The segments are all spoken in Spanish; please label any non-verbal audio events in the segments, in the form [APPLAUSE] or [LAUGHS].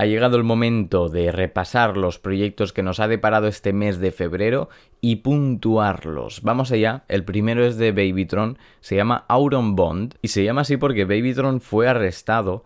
Ha llegado el momento de repasar los proyectos que nos ha deparado este mes de febrero y puntuarlos. Vamos allá, el primero es de Babytron, se llama Auron Bond y se llama así porque Babytron fue arrestado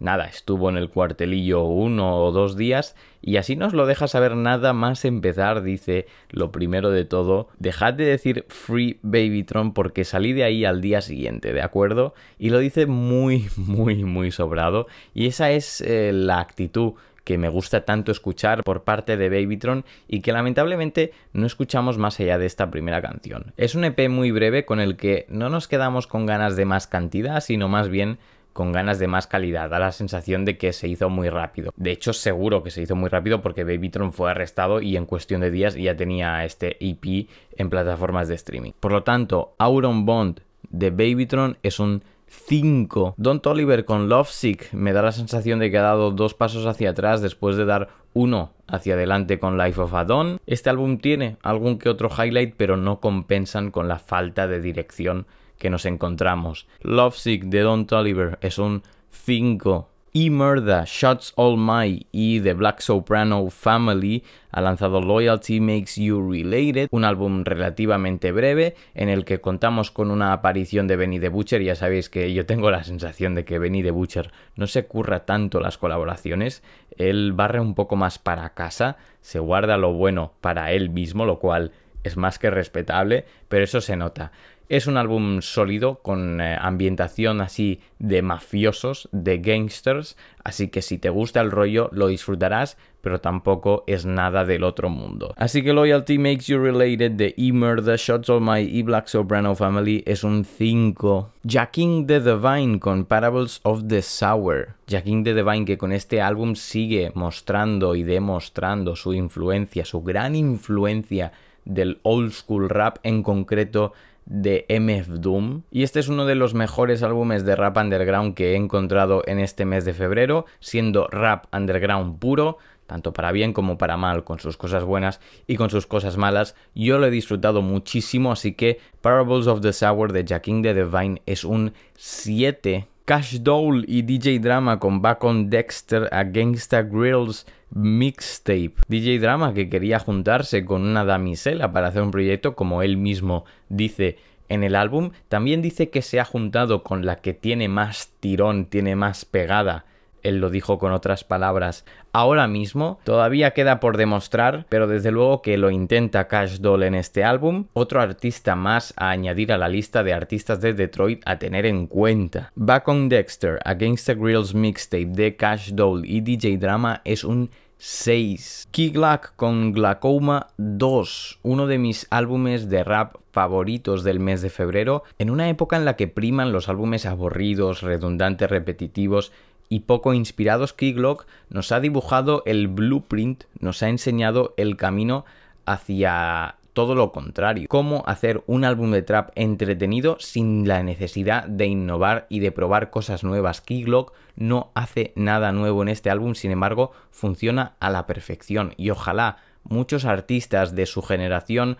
Nada, estuvo en el cuartelillo uno o dos días y así nos lo deja saber nada más empezar, dice lo primero de todo, dejad de decir Free Babytron porque salí de ahí al día siguiente, ¿de acuerdo? Y lo dice muy, [LAUGHS] muy, muy sobrado y esa es eh, la actitud que me gusta tanto escuchar por parte de Babytron y que lamentablemente no escuchamos más allá de esta primera canción. Es un EP muy breve con el que no nos quedamos con ganas de más cantidad, sino más bien con ganas de más calidad. Da la sensación de que se hizo muy rápido. De hecho, seguro que se hizo muy rápido porque Babytron fue arrestado y en cuestión de días ya tenía este EP en plataformas de streaming. Por lo tanto, Auron Bond de Babytron es un 5. Don't Oliver con Love Sick me da la sensación de que ha dado dos pasos hacia atrás después de dar uno hacia adelante con Life of Adon. Este álbum tiene algún que otro highlight, pero no compensan con la falta de dirección que nos encontramos. Lovesick de Don Toliver es un 5. Y Murda, Shots All My y The Black Soprano Family ha lanzado Loyalty Makes You Related, un álbum relativamente breve en el que contamos con una aparición de Benny de Butcher. Ya sabéis que yo tengo la sensación de que Benny de Butcher no se curra tanto las colaboraciones, él barre un poco más para casa, se guarda lo bueno para él mismo, lo cual es más que respetable, pero eso se nota. Es un álbum sólido con eh, ambientación así de mafiosos, de gangsters, así que si te gusta el rollo lo disfrutarás, pero tampoco es nada del otro mundo. Así que Loyalty Makes You Related de E-Murder, Shots of My E-Black Soprano Family es un 5. Jacking the Divine con Parables of the Sour. Jacking the Divine que con este álbum sigue mostrando y demostrando su influencia, su gran influencia del old school rap en concreto de MF Doom. Y este es uno de los mejores álbumes de rap underground que he encontrado en este mes de febrero, siendo rap underground puro, tanto para bien como para mal, con sus cosas buenas y con sus cosas malas. Yo lo he disfrutado muchísimo, así que Parables of the Sour de Jacking de Divine es un 7. Cash Doll y DJ Drama con Back Dexter a Gangsta Grills mixtape. DJ Drama que quería juntarse con una damisela para hacer un proyecto como él mismo dice en el álbum. También dice que se ha juntado con la que tiene más tirón, tiene más pegada él lo dijo con otras palabras ahora mismo. Todavía queda por demostrar, pero desde luego que lo intenta Cash Doll en este álbum. Otro artista más a añadir a la lista de artistas de Detroit a tener en cuenta. Back on Dexter, Against the Grills mixtape de Cash Doll y DJ Drama es un 6. Key Glock con Glaucoma 2, uno de mis álbumes de rap favoritos del mes de febrero, en una época en la que priman los álbumes aburridos, redundantes, repetitivos y poco inspirados, Glock nos ha dibujado el blueprint, nos ha enseñado el camino hacia todo lo contrario, cómo hacer un álbum de trap entretenido sin la necesidad de innovar y de probar cosas nuevas. Glock no hace nada nuevo en este álbum, sin embargo, funciona a la perfección y ojalá muchos artistas de su generación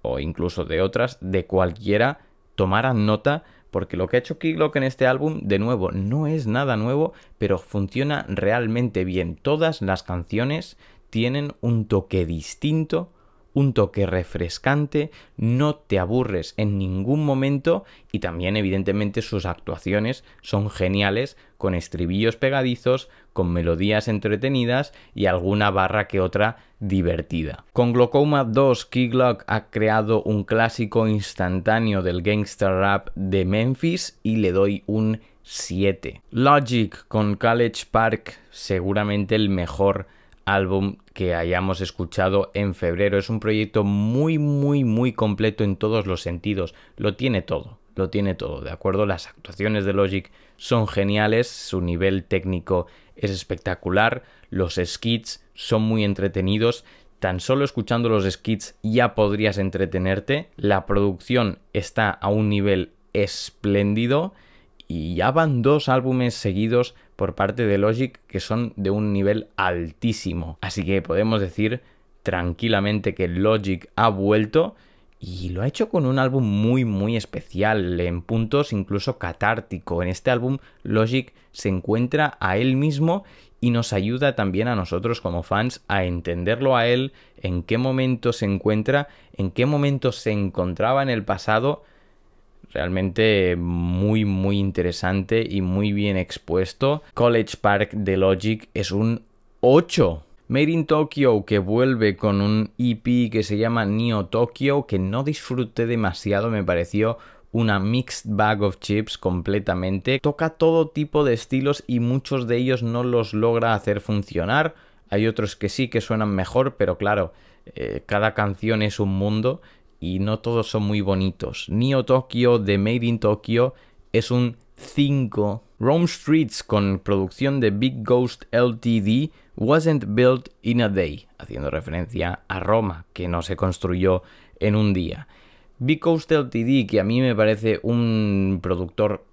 o incluso de otras, de cualquiera, tomaran nota porque lo que ha hecho Keylock en este álbum, de nuevo, no es nada nuevo, pero funciona realmente bien. Todas las canciones tienen un toque distinto un toque refrescante, no te aburres en ningún momento y también evidentemente sus actuaciones son geniales con estribillos pegadizos, con melodías entretenidas y alguna barra que otra divertida. Con Glaucoma 2, Glock ha creado un clásico instantáneo del gangster rap de Memphis y le doy un 7. Logic con College Park, seguramente el mejor álbum que hayamos escuchado en febrero. Es un proyecto muy, muy, muy completo en todos los sentidos. Lo tiene todo, lo tiene todo, ¿de acuerdo? Las actuaciones de Logic son geniales, su nivel técnico es espectacular, los skits son muy entretenidos. Tan solo escuchando los skits ya podrías entretenerte. La producción está a un nivel espléndido y ya van dos álbumes seguidos por parte de Logic que son de un nivel altísimo. Así que podemos decir tranquilamente que Logic ha vuelto y lo ha hecho con un álbum muy muy especial, en puntos incluso catártico. En este álbum Logic se encuentra a él mismo y nos ayuda también a nosotros como fans a entenderlo a él, en qué momento se encuentra, en qué momento se encontraba en el pasado Realmente muy, muy interesante y muy bien expuesto. College Park de Logic es un 8. Made in Tokyo que vuelve con un EP que se llama Neo Tokyo que no disfruté demasiado, me pareció una mixed bag of chips completamente. Toca todo tipo de estilos y muchos de ellos no los logra hacer funcionar. Hay otros que sí que suenan mejor, pero claro, eh, cada canción es un mundo y no todos son muy bonitos. Neo Tokyo de Made in Tokyo es un 5. Rome Streets con producción de Big Ghost LTD wasn't built in a day, haciendo referencia a Roma, que no se construyó en un día. Big Ghost LTD, que a mí me parece un productor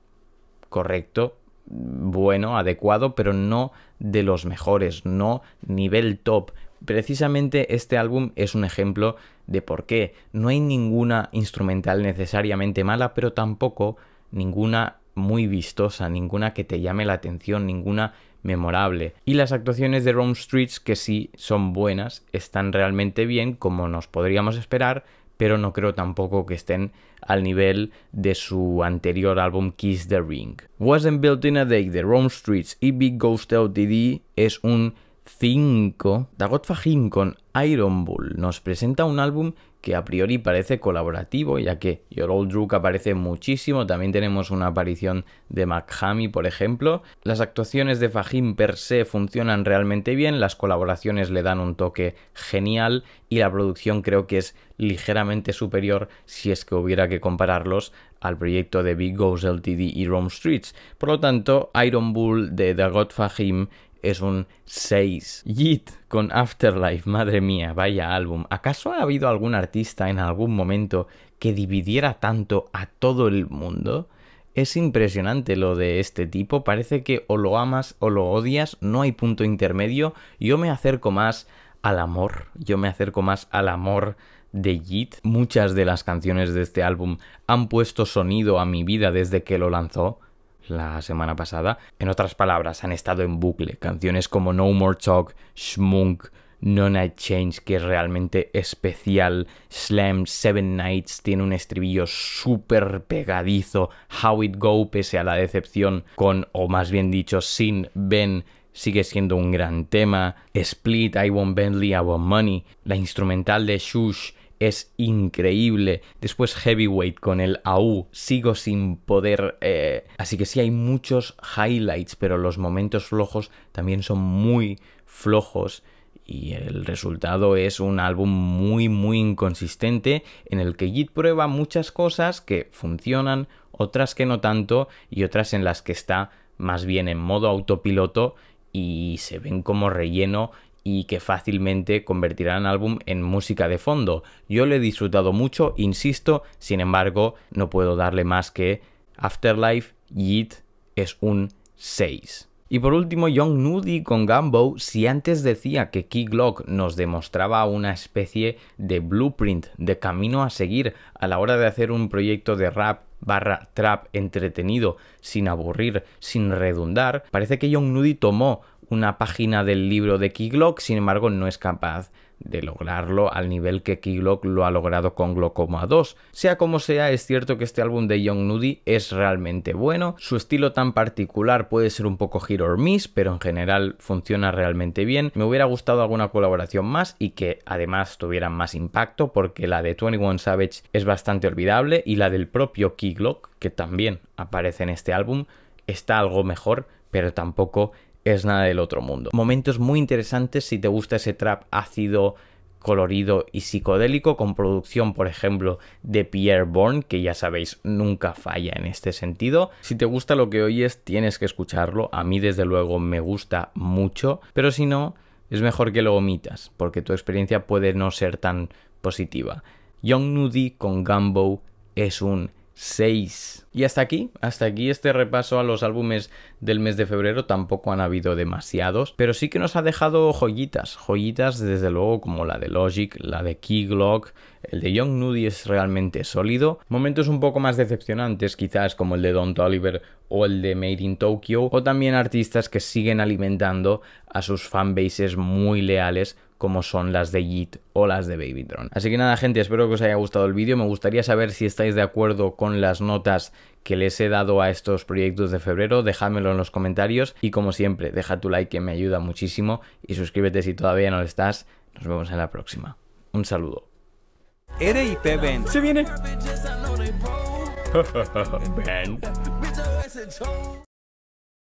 correcto, bueno, adecuado, pero no de los mejores, no nivel top. Precisamente este álbum es un ejemplo de por qué. No hay ninguna instrumental necesariamente mala, pero tampoco ninguna muy vistosa, ninguna que te llame la atención, ninguna memorable. Y las actuaciones de Rome Streets, que sí son buenas, están realmente bien, como nos podríamos esperar, pero no creo tampoco que estén al nivel de su anterior álbum Kiss the Ring. Wasn't Built in a Day de Rome Streets y Big Ghost LTD es un 5, Dagot Fahim con Iron Bull nos presenta un álbum que a priori parece colaborativo, ya que Your Old Druk aparece muchísimo, también tenemos una aparición de Makhami, por ejemplo. Las actuaciones de Fahim per se funcionan realmente bien, las colaboraciones le dan un toque genial y la producción creo que es ligeramente superior si es que hubiera que compararlos al proyecto de Big Goes LTD y Rome Streets. Por lo tanto, Iron Bull de The es un 6. Yeet con Afterlife, madre mía, vaya álbum. ¿Acaso ha habido algún artista en algún momento que dividiera tanto a todo el mundo? Es impresionante lo de este tipo, parece que o lo amas o lo odias, no hay punto intermedio. Yo me acerco más al amor, yo me acerco más al amor de Yeet. Muchas de las canciones de este álbum han puesto sonido a mi vida desde que lo lanzó la semana pasada. En otras palabras, han estado en bucle. Canciones como No More Talk, Schmunk, No Night Change, que es realmente especial. Slam, Seven Nights, tiene un estribillo súper pegadizo. How It Go, pese a la decepción con, o más bien dicho, sin Ben sigue siendo un gran tema. Split, I Want Bentley, I Want Money, la instrumental de Shush es increíble. Después Heavyweight con el AU, sigo sin poder... Eh, así que sí hay muchos highlights, pero los momentos flojos también son muy flojos. Y el resultado es un álbum muy muy inconsistente en el que Jit prueba muchas cosas que funcionan, otras que no tanto y otras en las que está más bien en modo autopiloto y se ven como relleno y que fácilmente convertirán el álbum en música de fondo. Yo le he disfrutado mucho, insisto, sin embargo, no puedo darle más que Afterlife Yeet, es un 6. Y por último, Young Nudy con Gumbo, si antes decía que Key Glock nos demostraba una especie de blueprint, de camino a seguir a la hora de hacer un proyecto de rap barra trap entretenido, sin aburrir, sin redundar, parece que Young Nudy tomó una página del libro de Glock, sin embargo no es capaz de lograrlo al nivel que Glock lo ha logrado con a 2. Sea como sea, es cierto que este álbum de Young Nudie es realmente bueno, su estilo tan particular puede ser un poco Hero or miss, pero en general funciona realmente bien. Me hubiera gustado alguna colaboración más y que además tuviera más impacto porque la de 21 Savage es bastante olvidable y la del propio Glock, que también aparece en este álbum, está algo mejor, pero tampoco es nada del otro mundo. Momentos muy interesantes si te gusta ese trap ácido, colorido y psicodélico, con producción, por ejemplo, de Pierre Bourne, que ya sabéis, nunca falla en este sentido. Si te gusta lo que oyes, tienes que escucharlo. A mí, desde luego, me gusta mucho, pero si no, es mejor que lo omitas, porque tu experiencia puede no ser tan positiva. Young Nudie con Gumbo es un 6. Y hasta aquí, hasta aquí este repaso a los álbumes del mes de febrero, tampoco han habido demasiados, pero sí que nos ha dejado joyitas, joyitas desde luego como la de Logic, la de Key Glock, el de Young Nudie es realmente sólido, momentos un poco más decepcionantes quizás como el de Don Toliver o el de Made in Tokyo, o también artistas que siguen alimentando a sus fanbases muy leales como son las de JIT o las de Drone. Así que nada gente, espero que os haya gustado el vídeo, me gustaría saber si estáis de acuerdo con las notas que les he dado a estos proyectos de febrero, dejádmelo en los comentarios y como siempre, deja tu like que me ayuda muchísimo y suscríbete si todavía no lo estás. Nos vemos en la próxima. Un saludo. Se viene. [LAUGHS]